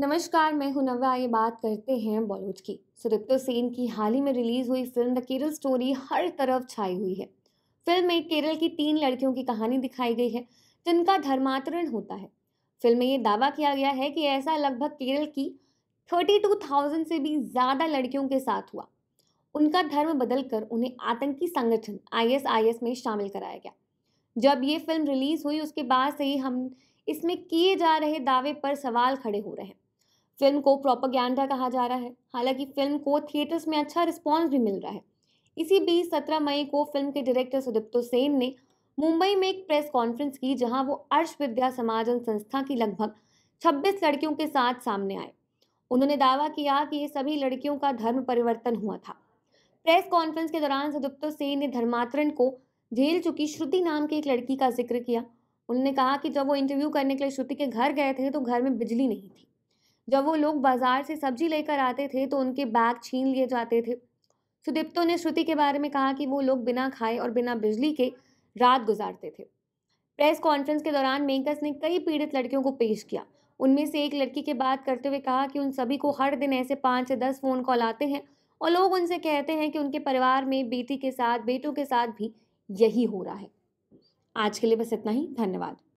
नमस्कार मैं हूं नव्या ये बात करते हैं बॉलीवुड की सुदीप्तो सेन की हाल ही में रिलीज हुई फिल्म द केरल स्टोरी हर तरफ छाई हुई है फिल्म में केरल की तीन लड़कियों की कहानी दिखाई गई है जिनका धर्मांतरण होता है फिल्म में ये दावा किया गया है कि ऐसा लगभग केरल की थर्टी टू थाउजेंड से भी ज़्यादा लड़कियों के साथ हुआ उनका धर्म बदलकर उन्हें आतंकी संगठन आईएसआईएस में शामिल कराया गया जब ये फिल्म रिलीज़ हुई उसके बाद से ही हम इसमें किए जा रहे दावे पर सवाल खड़े हो रहे हैं फिल्म को प्रोपागैंडा कहा जा रहा है हालांकि फिल्म को थिएटर्स में अच्छा रिस्पॉन्स भी मिल रहा है इसी बीच सत्रह मई को फिल्म के डायरेक्टर सुदीप्तो सेन ने मुंबई में एक प्रेस कॉन्फ्रेंस की जहां वो अर्श विद्या समाजन संस्था की लगभग 26 लड़कियों के साथ सामने आए उन्होंने दावा किया कि ये सभी लड़कियों का धर्म परिवर्तन हुआ था प्रेस कॉन्फ्रेंस के दौरान सुदीप्तो सेन ने धर्मांतरण को झेल चुकी श्रुति नाम की एक लड़की का जिक्र किया उन्होंने कहा कि जब वो इंटरव्यू करने के लिए श्रुति के घर गए थे तो घर में बिजली नहीं थी जब वो लोग बाजार से सब्जी लेकर आते थे तो उनके बैग छीन लिए जाते थे सुदीप्तों ने श्रुति के बारे में कहा कि वो लोग बिना खाए और बिना बिजली के रात गुजारते थे प्रेस कॉन्फ्रेंस के दौरान मेकर्स ने कई पीड़ित लड़कियों को पेश किया उनमें से एक लड़की के बात करते हुए कहा कि उन सभी को हर दिन ऐसे पाँच से दस फ़ोन कॉल आते हैं और लोग उनसे कहते हैं कि उनके परिवार में बेटी के साथ बेटों के साथ भी यही हो रहा है आज के लिए बस इतना ही धन्यवाद